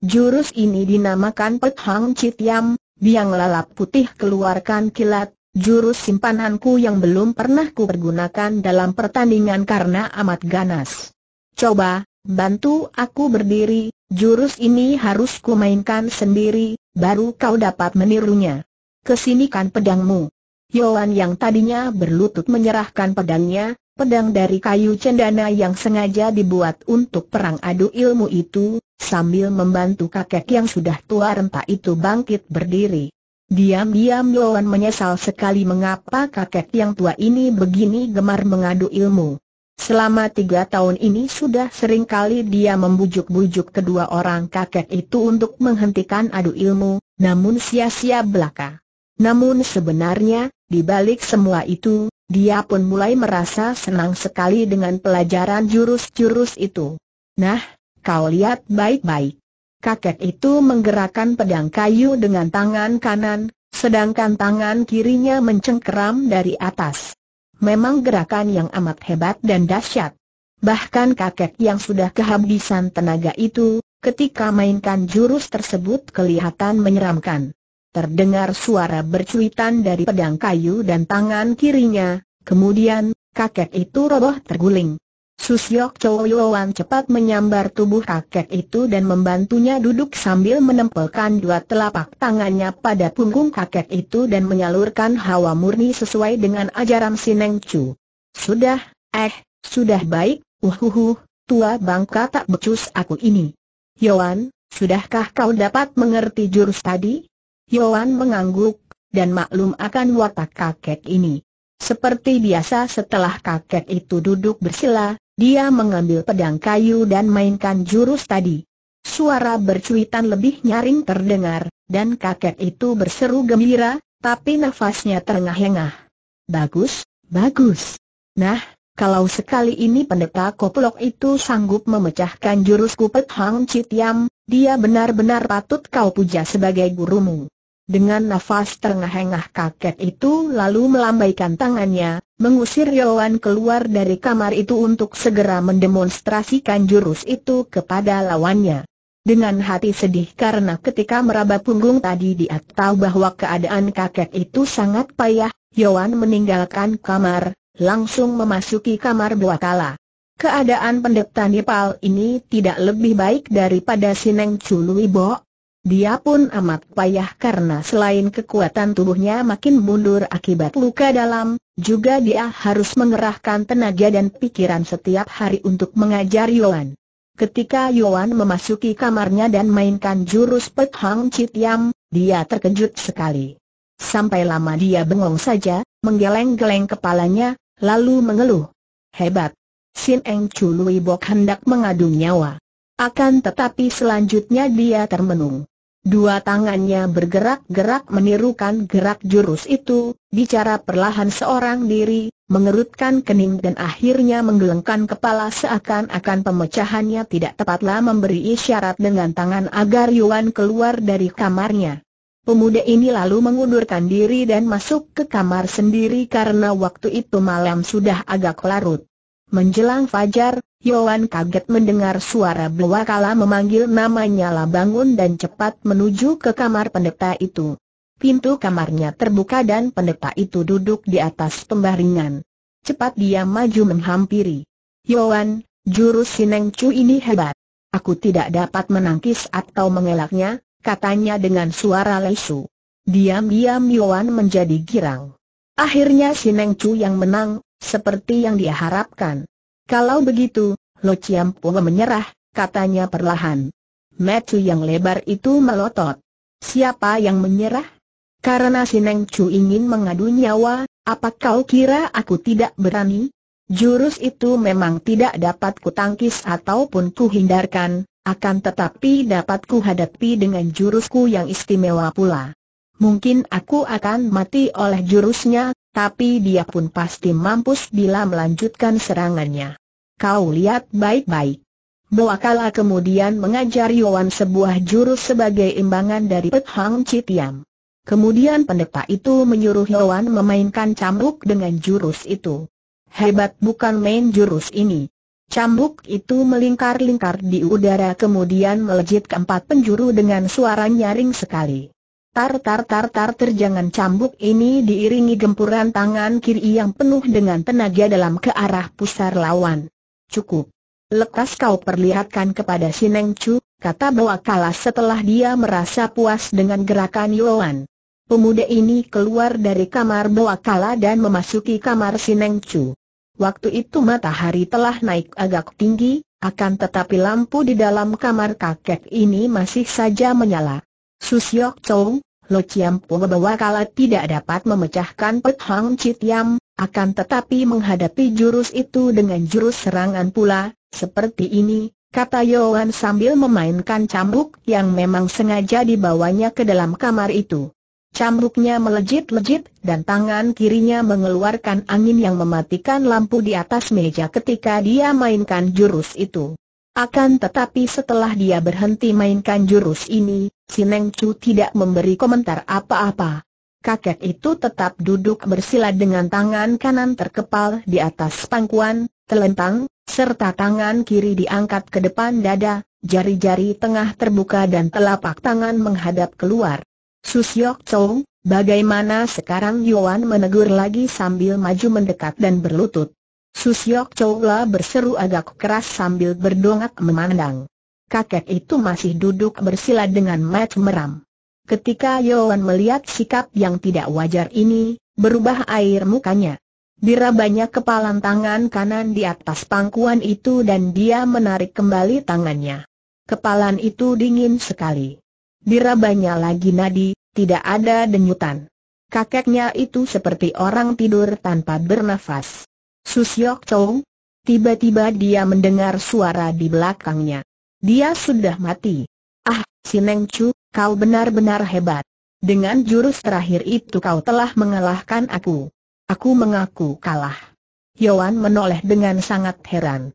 Speaker 1: Jurus ini dinamakan Pet Hang Chit Yam, biang lalap putih keluarkan kilat Jurus simpananku yang belum pernah ku pergunakan dalam pertandingan karena amat ganas. Coba, bantu aku berdiri, jurus ini harus ku mainkan sendiri, baru kau dapat menirunya. Kesinikan pedangmu. Yohan yang tadinya berlutut menyerahkan pedangnya, pedang dari kayu cendana yang sengaja dibuat untuk perang adu ilmu itu, sambil membantu kakek yang sudah tua renta itu bangkit berdiri. Diam-diam Yohan menyesal sekali mengapa kakek yang tua ini begini gemar mengadu ilmu. Selama tiga tahun ini sudah sering kali dia membujuk-bujuk kedua orang kakek itu untuk menghentikan adu ilmu, namun sia-sia belaka. Namun sebenarnya, di balik semua itu, dia pun mulai merasa senang sekali dengan pelajaran jurus-jurus itu. Nah, kau lihat baik-baik kakek itu menggerakkan pedang kayu dengan tangan kanan, sedangkan tangan kirinya mencengkeram dari atas. Memang gerakan yang amat hebat dan dahsyat. Bahkan kakek yang sudah kehabisan tenaga itu, ketika mainkan jurus tersebut kelihatan menyeramkan. Terdengar suara bercuitan dari pedang kayu dan tangan kirinya, kemudian, kakek itu roboh terguling. Susyok Choyoan cepat menyambar tubuh kakek itu dan membantunya duduk sambil menempelkan dua telapak tangannya pada punggung kakek itu dan menyalurkan hawa murni sesuai dengan ajaran Sineng Chu. Sudah, eh, sudah baik, uhuhu, uh, tua bangka tak becus aku ini. Yoan, sudahkah kau dapat mengerti jurus tadi? Yoan mengangguk, dan maklum akan watak kakek ini. Seperti biasa setelah kakek itu duduk bersila, dia mengambil pedang kayu dan mainkan jurus tadi. Suara bercuitan lebih nyaring terdengar, dan kakek itu berseru gembira, tapi nafasnya terengah-engah. Bagus, bagus. Nah, kalau sekali ini pendeta Koplok itu sanggup memecahkan jurus kupet Hang Citiam, dia benar-benar patut kau puja sebagai gurumu. Dengan nafas terengah-engah kakek itu lalu melambaikan tangannya, mengusir Yoan keluar dari kamar itu untuk segera mendemonstrasikan jurus itu kepada lawannya. Dengan hati sedih karena ketika meraba punggung tadi dia tahu bahwa keadaan kakek itu sangat payah, Yoan meninggalkan kamar, langsung memasuki kamar kala. Keadaan pendeta Nepal ini tidak lebih baik daripada Sineng Chuluibo. Dia pun amat payah karena selain kekuatan tubuhnya makin mundur akibat luka dalam, juga dia harus mengerahkan tenaga dan pikiran setiap hari untuk mengajar Yuan. Ketika Yuan memasuki kamarnya dan mainkan jurus Pet Hang Chit Yam, dia terkejut sekali. Sampai lama dia bengong saja, menggeleng-geleng kepalanya, lalu mengeluh. Hebat! Sin Eng Chu Lui Bok hendak mengadu nyawa. Akan tetapi selanjutnya dia termenung. Dua tangannya bergerak-gerak menirukan gerak jurus itu, bicara perlahan seorang diri, mengerutkan kening dan akhirnya menggelengkan kepala seakan-akan pemecahannya tidak tepatlah memberi isyarat dengan tangan agar Yuan keluar dari kamarnya. Pemuda ini lalu mengundurkan diri dan masuk ke kamar sendiri karena waktu itu malam sudah agak larut. Menjelang fajar, Yoan kaget mendengar suara Belwakala memanggil namanya lah bangun dan cepat menuju ke kamar pendeta itu. Pintu kamarnya terbuka dan pendeta itu duduk di atas pembaringan. Cepat dia maju menghampiri. Yoan, jurus Sineng Chu ini hebat. Aku tidak dapat menangkis atau mengelaknya, katanya dengan suara lesu. Diam-diam Yoan menjadi girang. Akhirnya Sineng Chu yang menang, seperti yang dia harapkan. Kalau begitu, Lo Chiam Pua menyerah, katanya perlahan. Metu yang lebar itu melotot. Siapa yang menyerah? Karena si Neng Chu ingin mengadu nyawa, apa kau kira aku tidak berani? Jurus itu memang tidak dapat kutangkis ataupun kuhindarkan, akan tetapi dapat kuhadapi dengan jurusku yang istimewa pula. Mungkin aku akan mati oleh jurusnya, tapi dia pun pasti mampus bila melanjutkan serangannya. Kau lihat baik-baik. Boakala kemudian mengajari Yuan sebuah jurus sebagai imbangan dari Pet Hang Chitiam. Kemudian pendeta itu menyuruh Yuan memainkan cambuk dengan jurus itu. Hebat bukan main jurus ini. Cambuk itu melingkar-lingkar di udara kemudian melejit ke empat penjuru dengan suara nyaring sekali. Tar tar tar tar terjangan cambuk ini diiringi gempuran tangan kiri yang penuh dengan tenaga dalam ke arah pusar lawan. Cukup. Lekas kau perlihatkan kepada si Neng Chu, kata Boa Kalas setelah dia merasa puas dengan gerakan Yoan. Pemuda ini keluar dari kamar Boa Kala dan memasuki kamar si Neng Chu. Waktu itu matahari telah naik agak tinggi, akan tetapi lampu di dalam kamar kakek ini masih saja menyala. Susyok Chow, Lo Chiam Pung bahwa kala tidak dapat memecahkan Pet Hang Chit akan tetapi menghadapi jurus itu dengan jurus serangan pula, seperti ini, kata Yoan sambil memainkan cambuk yang memang sengaja dibawanya ke dalam kamar itu. Cambuknya melejit-lejit dan tangan kirinya mengeluarkan angin yang mematikan lampu di atas meja ketika dia mainkan jurus itu. Akan tetapi setelah dia berhenti mainkan jurus ini, si Neng Chu tidak memberi komentar apa-apa. Kakek itu tetap duduk bersila dengan tangan kanan terkepal di atas pangkuan, telentang, serta tangan kiri diangkat ke depan dada, jari-jari tengah terbuka dan telapak tangan menghadap keluar. Susyok Chong, bagaimana sekarang Yuan menegur lagi sambil maju mendekat dan berlutut. Susiok Chola berseru agak keras sambil berdongak memandang. Kakek itu masih duduk bersila dengan mat meram. Ketika Yowon melihat sikap yang tidak wajar ini, berubah air mukanya. Dirabanya kepalan tangan kanan di atas pangkuan itu dan dia menarik kembali tangannya. Kepalan itu dingin sekali. Dirabanya lagi nadi, tidak ada denyutan. Kakeknya itu seperti orang tidur tanpa bernafas. Susiok Chong. Tiba-tiba dia mendengar suara di belakangnya. Dia sudah mati. Ah, si Neng Chu, kau benar-benar hebat. Dengan jurus terakhir itu kau telah mengalahkan aku. Aku mengaku kalah. Yoan menoleh dengan sangat heran.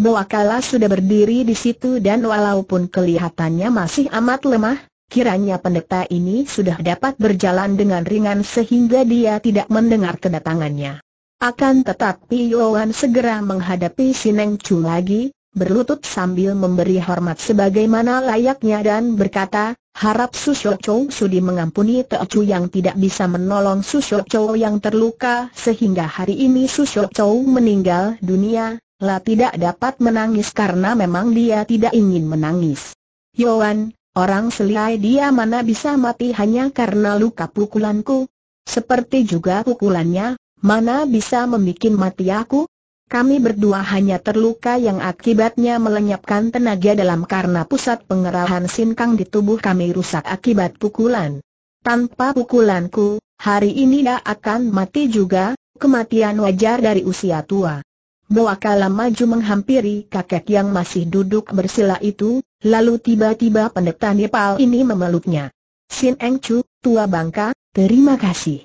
Speaker 1: Boakala sudah berdiri di situ dan walaupun kelihatannya masih amat lemah, kiranya pendeta ini sudah dapat berjalan dengan ringan sehingga dia tidak mendengar kedatangannya. Akan tetapi Yoan segera menghadapi Sineng Chu lagi, berlutut sambil memberi hormat sebagaimana layaknya dan berkata, harap Shou Chou sudi mengampuni Te Chu yang tidak bisa menolong Shou Chou yang terluka sehingga hari ini Shou Chou meninggal dunia, lah tidak dapat menangis karena memang dia tidak ingin menangis. Yoan, orang selai dia mana bisa mati hanya karena luka pukulanku? Seperti juga pukulannya, Mana bisa membuat mati aku? Kami berdua hanya terluka yang akibatnya melenyapkan tenaga dalam karena pusat pengerahan sinkang di tubuh kami rusak akibat pukulan. Tanpa pukulanku, hari ini dia akan mati juga, kematian wajar dari usia tua. Boakala maju menghampiri kakek yang masih duduk bersila itu, lalu tiba-tiba pendeta Nepal ini memeluknya. Sin Eng Chu, tua bangka, terima kasih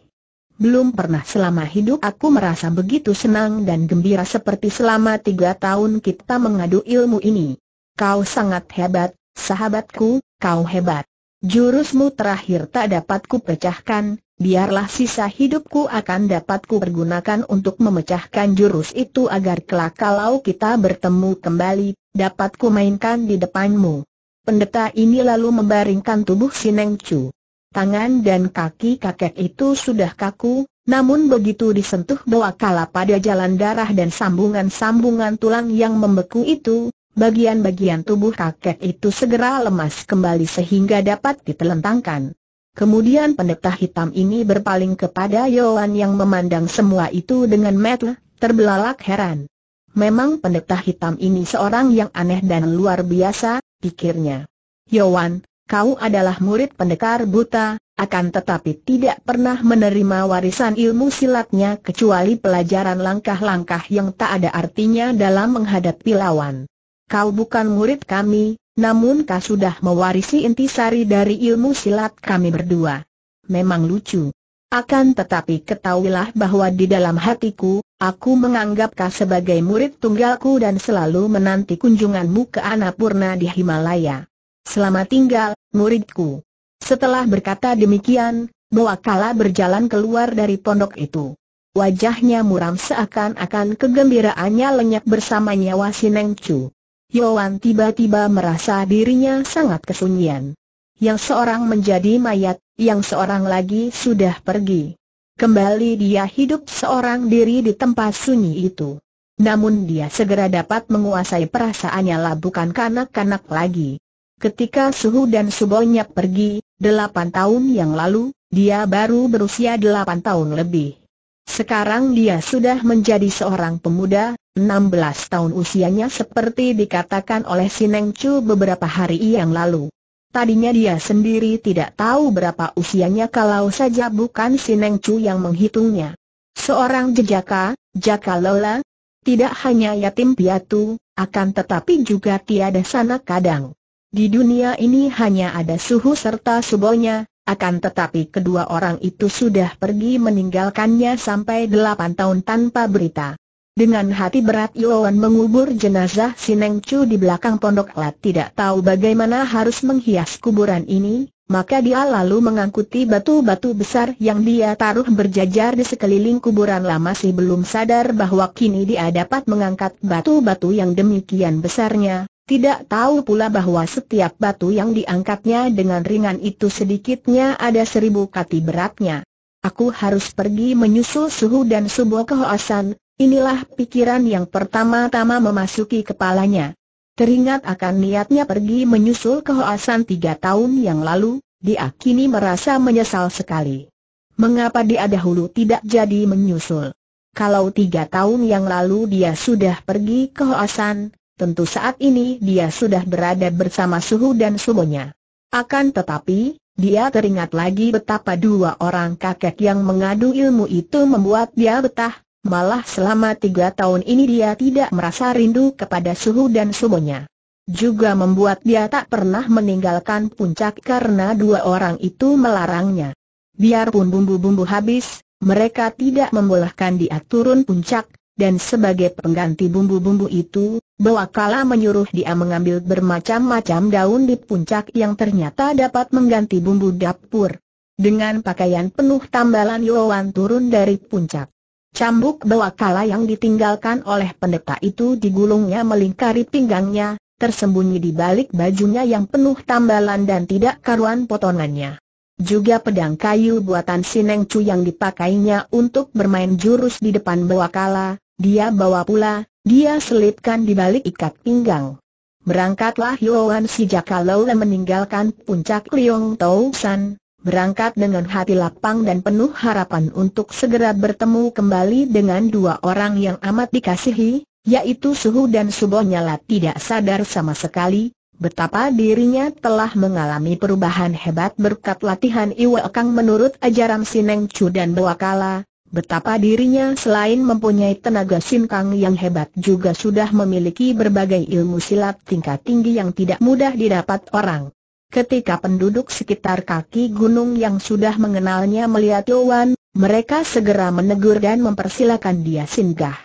Speaker 1: belum pernah selama hidup aku merasa begitu senang dan gembira seperti selama tiga tahun kita mengadu ilmu ini. Kau sangat hebat, sahabatku, kau hebat. Jurusmu terakhir tak dapat kupecahkan, biarlah sisa hidupku akan dapat kupergunakan untuk memecahkan jurus itu agar kelak kalau kita bertemu kembali, dapat kumainkan di depanmu. Pendeta ini lalu membaringkan tubuh Sineng Chu. Tangan dan kaki kakek itu sudah kaku, namun begitu disentuh bawah kala pada jalan darah dan sambungan-sambungan tulang yang membeku itu, bagian-bagian tubuh kakek itu segera lemas kembali sehingga dapat ditelentangkan. Kemudian pendeta hitam ini berpaling kepada Yohan yang memandang semua itu dengan metel, terbelalak heran. Memang pendeta hitam ini seorang yang aneh dan luar biasa, pikirnya. Yohan, kau adalah murid pendekar buta, akan tetapi tidak pernah menerima warisan ilmu silatnya kecuali pelajaran langkah-langkah yang tak ada artinya dalam menghadapi lawan. Kau bukan murid kami, namun kau sudah mewarisi intisari dari ilmu silat kami berdua. Memang lucu. Akan tetapi ketahuilah bahwa di dalam hatiku, aku menganggap kau sebagai murid tunggalku dan selalu menanti kunjunganmu ke Anapurna di Himalaya. Selama tinggal, muridku. Setelah berkata demikian, Boa berjalan keluar dari pondok itu. Wajahnya muram seakan-akan kegembiraannya lenyap bersama nyawa si Neng Chu. Yowan tiba-tiba merasa dirinya sangat kesunyian. Yang seorang menjadi mayat, yang seorang lagi sudah pergi. Kembali dia hidup seorang diri di tempat sunyi itu. Namun dia segera dapat menguasai perasaannya lah bukan kanak-kanak lagi. Ketika Suhu dan Subonya pergi, delapan tahun yang lalu, dia baru berusia delapan tahun lebih. Sekarang dia sudah menjadi seorang pemuda, 16 tahun usianya seperti dikatakan oleh Sineng Chu beberapa hari yang lalu. Tadinya dia sendiri tidak tahu berapa usianya kalau saja bukan Sineng Chu yang menghitungnya. Seorang jejaka, jaka lola, tidak hanya yatim piatu, akan tetapi juga tiada sana kadang. Di dunia ini hanya ada suhu serta subonya, akan tetapi kedua orang itu sudah pergi meninggalkannya sampai delapan tahun tanpa berita. Dengan hati berat Yoan mengubur jenazah Neng Chu di belakang pondok lat tidak tahu bagaimana harus menghias kuburan ini, maka dia lalu mengangkuti batu-batu besar yang dia taruh berjajar di sekeliling kuburan lama si belum sadar bahwa kini dia dapat mengangkat batu-batu yang demikian besarnya, tidak tahu pula bahwa setiap batu yang diangkatnya dengan ringan itu sedikitnya ada seribu kati beratnya. Aku harus pergi menyusul suhu dan subuh kehoasan, inilah pikiran yang pertama-tama memasuki kepalanya. Teringat akan niatnya pergi menyusul kehoasan tiga tahun yang lalu, dia kini merasa menyesal sekali. Mengapa dia dahulu tidak jadi menyusul? Kalau tiga tahun yang lalu dia sudah pergi ke Hoasan, tentu saat ini dia sudah berada bersama Suhu dan Sumonya. Akan tetapi, dia teringat lagi betapa dua orang kakek yang mengadu ilmu itu membuat dia betah, malah selama tiga tahun ini dia tidak merasa rindu kepada Suhu dan Sumonya. Juga membuat dia tak pernah meninggalkan puncak karena dua orang itu melarangnya. Biarpun bumbu-bumbu habis, mereka tidak membolehkan dia turun puncak, dan sebagai pengganti bumbu-bumbu itu, bawakala menyuruh dia mengambil bermacam-macam daun di puncak yang ternyata dapat mengganti bumbu dapur. Dengan pakaian penuh tambalan Yowan turun dari puncak. Cambuk bawakala yang ditinggalkan oleh pendeta itu digulungnya melingkari pinggangnya, tersembunyi di balik bajunya yang penuh tambalan dan tidak karuan potongannya. Juga pedang kayu buatan Sineng Chu yang dipakainya untuk bermain jurus di depan Bawakala, dia bawa pula, dia selipkan di balik ikat pinggang. Berangkatlah Yuan sejak dan meninggalkan puncak Liong Tau San, berangkat dengan hati lapang dan penuh harapan untuk segera bertemu kembali dengan dua orang yang amat dikasihi, yaitu Suhu dan Subo Nyala tidak sadar sama sekali, betapa dirinya telah mengalami perubahan hebat berkat latihan Iwa Kang menurut ajaran Sineng Chu dan Bawakala, Betapa dirinya selain mempunyai tenaga sinkang yang hebat juga sudah memiliki berbagai ilmu silat tingkat tinggi yang tidak mudah didapat orang. Ketika penduduk sekitar kaki gunung yang sudah mengenalnya melihat Yowan, mereka segera menegur dan mempersilakan dia singgah.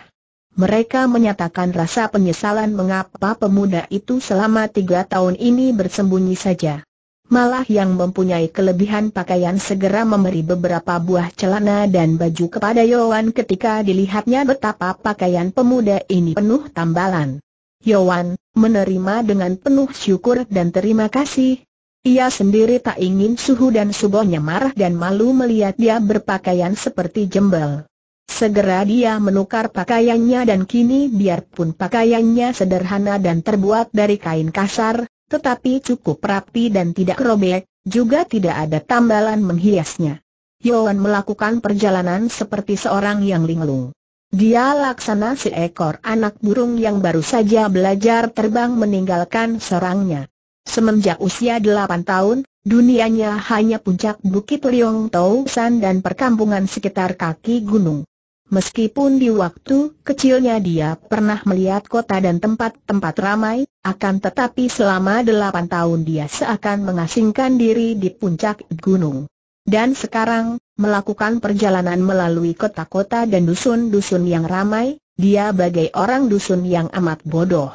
Speaker 1: Mereka menyatakan rasa penyesalan mengapa pemuda itu selama tiga tahun ini bersembunyi saja malah yang mempunyai kelebihan pakaian segera memberi beberapa buah celana dan baju kepada Yohan ketika dilihatnya betapa pakaian pemuda ini penuh tambalan. Yohan, menerima dengan penuh syukur dan terima kasih. Ia sendiri tak ingin suhu dan subuhnya marah dan malu melihat dia berpakaian seperti jembel. Segera dia menukar pakaiannya dan kini biarpun pakaiannya sederhana dan terbuat dari kain kasar, tetapi cukup rapi dan tidak robek, juga tidak ada tambalan menghiasnya. Yohan melakukan perjalanan seperti seorang yang linglung. Dia laksana seekor anak burung yang baru saja belajar terbang meninggalkan sarangnya. Semenjak usia 8 tahun, dunianya hanya puncak Bukit Liong Tau San dan perkampungan sekitar kaki gunung. Meskipun di waktu kecilnya dia pernah melihat kota dan tempat-tempat ramai, akan tetapi selama delapan tahun dia seakan mengasingkan diri di puncak gunung. Dan sekarang, melakukan perjalanan melalui kota-kota dan dusun-dusun yang ramai, dia bagai orang dusun yang amat bodoh.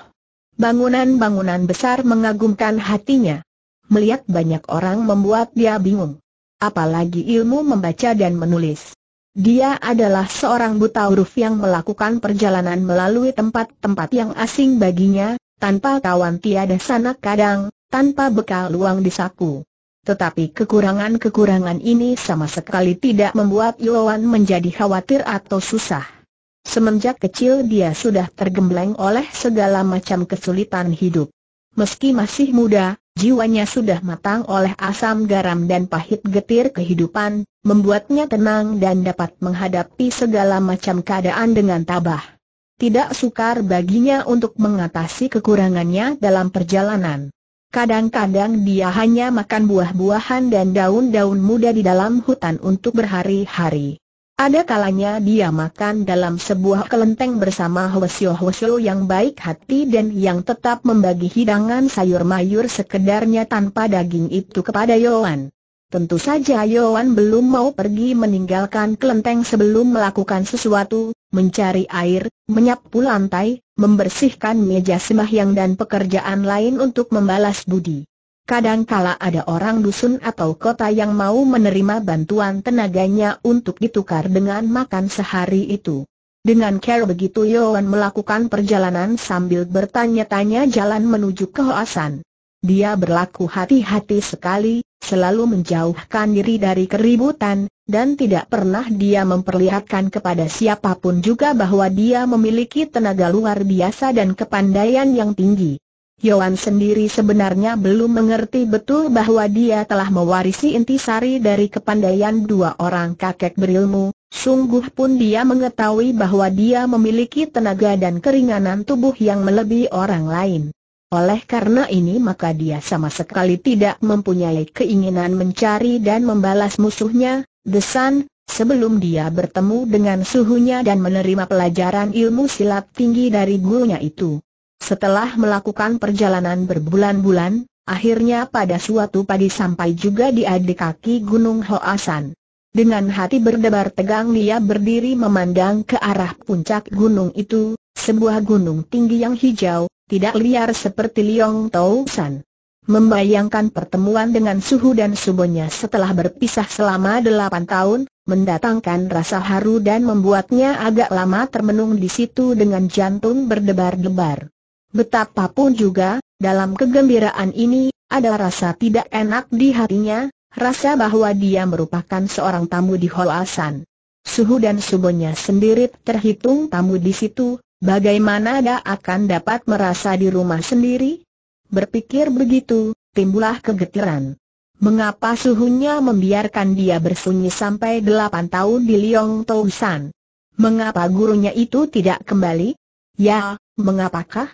Speaker 1: Bangunan-bangunan besar mengagumkan hatinya. Melihat banyak orang membuat dia bingung. Apalagi ilmu membaca dan menulis. Dia adalah seorang buta huruf yang melakukan perjalanan melalui tempat-tempat yang asing baginya, tanpa kawan tiada sanak kadang, tanpa bekal luang di saku. Tetapi kekurangan-kekurangan ini sama sekali tidak membuat Yuan menjadi khawatir atau susah. Semenjak kecil dia sudah tergembleng oleh segala macam kesulitan hidup. Meski masih muda, Jiwanya sudah matang oleh asam garam dan pahit getir kehidupan, membuatnya tenang dan dapat menghadapi segala macam keadaan dengan tabah. Tidak sukar baginya untuk mengatasi kekurangannya dalam perjalanan. Kadang-kadang dia hanya makan buah-buahan dan daun-daun muda di dalam hutan untuk berhari-hari. Ada kalanya dia makan dalam sebuah kelenteng bersama Hwasyo-Hwasyo yang baik hati dan yang tetap membagi hidangan sayur mayur sekedarnya tanpa daging itu kepada Yohan. Tentu saja Yohan belum mau pergi meninggalkan kelenteng sebelum melakukan sesuatu, mencari air, menyapu lantai, membersihkan meja sembahyang dan pekerjaan lain untuk membalas budi. Kadang-kala ada orang dusun atau kota yang mau menerima bantuan tenaganya untuk ditukar dengan makan sehari itu. Dengan care begitu Yohan melakukan perjalanan sambil bertanya-tanya jalan menuju ke Hoasan. Dia berlaku hati-hati sekali, selalu menjauhkan diri dari keributan, dan tidak pernah dia memperlihatkan kepada siapapun juga bahwa dia memiliki tenaga luar biasa dan kepandaian yang tinggi. Yoan sendiri sebenarnya belum mengerti betul bahwa dia telah mewarisi intisari dari kepandaian dua orang kakek berilmu, sungguh pun dia mengetahui bahwa dia memiliki tenaga dan keringanan tubuh yang melebihi orang lain. Oleh karena ini maka dia sama sekali tidak mempunyai keinginan mencari dan membalas musuhnya, Desan, sebelum dia bertemu dengan suhunya dan menerima pelajaran ilmu silat tinggi dari gurunya itu. Setelah melakukan perjalanan berbulan-bulan, akhirnya pada suatu pagi sampai juga di adik kaki Gunung Hoasan. Dengan hati berdebar tegang dia berdiri memandang ke arah puncak gunung itu, sebuah gunung tinggi yang hijau, tidak liar seperti Liong Tausan. Membayangkan pertemuan dengan suhu dan subonya setelah berpisah selama delapan tahun, mendatangkan rasa haru dan membuatnya agak lama termenung di situ dengan jantung berdebar-debar. Betapapun juga, dalam kegembiraan ini, ada rasa tidak enak di hatinya, rasa bahwa dia merupakan seorang tamu di Holasan. Suhu dan subonya sendiri terhitung tamu di situ, bagaimana dia akan dapat merasa di rumah sendiri? Berpikir begitu, timbullah kegetiran. Mengapa suhunya membiarkan dia bersunyi sampai delapan tahun di Liong San? Mengapa gurunya itu tidak kembali? Ya, mengapakah?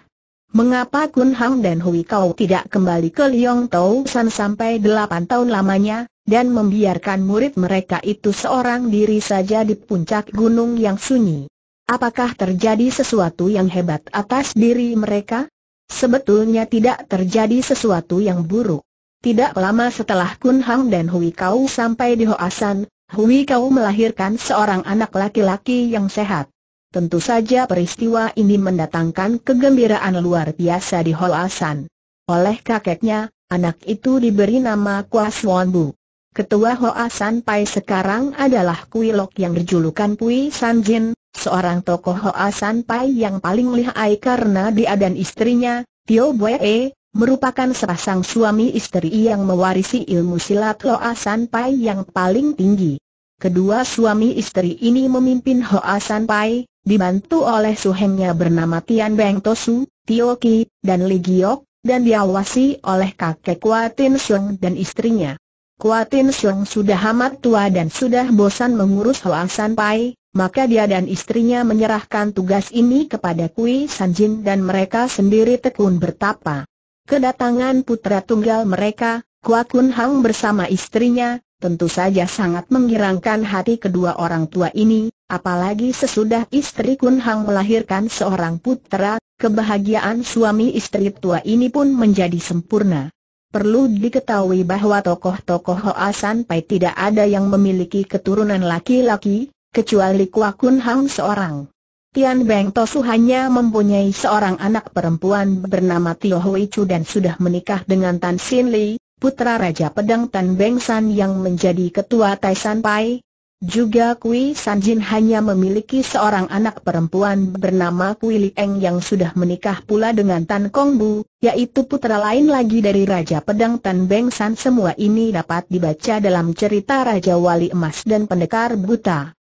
Speaker 1: Mengapa Kun Hang dan Hui Kau tidak kembali ke Liong Tau San sampai delapan tahun lamanya, dan membiarkan murid mereka itu seorang diri saja di puncak gunung yang sunyi? Apakah terjadi sesuatu yang hebat atas diri mereka? Sebetulnya tidak terjadi sesuatu yang buruk. Tidak lama setelah Kun Hang dan Hui Kau sampai di Hoasan, Hui Kau melahirkan seorang anak laki-laki yang sehat. Tentu saja peristiwa ini mendatangkan kegembiraan luar biasa di Hoasan. Oleh kakeknya, anak itu diberi nama Kwaswon Bu. Ketua Hoasan Pai sekarang adalah Lok yang berjulukan Pui Jin, seorang tokoh Hoasan Pai yang paling lihai karena dia dan istrinya, Tio E, merupakan sepasang suami istri yang mewarisi ilmu silat Hoasan Pai yang paling tinggi. Kedua suami istri ini memimpin Hoa San Pai, dibantu oleh suhengnya bernama Tian Beng Tosu, Tio Ki, dan Li Giok, dan diawasi oleh kakek Kuatin Sung dan istrinya. Kuatin Sung sudah amat tua dan sudah bosan mengurus Hoa San Pai, maka dia dan istrinya menyerahkan tugas ini kepada Kui San Jin dan mereka sendiri tekun bertapa. Kedatangan putra tunggal mereka, Kua Kun Hang bersama istrinya, Tentu saja sangat menggirangkan hati kedua orang tua ini, apalagi sesudah istri Kun Hang melahirkan seorang putra, kebahagiaan suami istri tua ini pun menjadi sempurna. Perlu diketahui bahwa tokoh-tokoh Hoa pai tidak ada yang memiliki keturunan laki-laki, kecuali Kua Kun Hang seorang. Tian Beng Tosu hanya mempunyai seorang anak perempuan bernama Tio Hui Chu dan sudah menikah dengan Tan Sin Li, putra Raja Pedang Tan Beng San yang menjadi ketua Tai San Pai. Juga Kui San Jin hanya memiliki seorang anak perempuan bernama Kui Li Eng yang sudah menikah pula dengan Tan Kong Bu, yaitu putra lain lagi dari Raja Pedang Tan Beng San. Semua ini dapat dibaca dalam cerita Raja Wali Emas dan Pendekar Buta.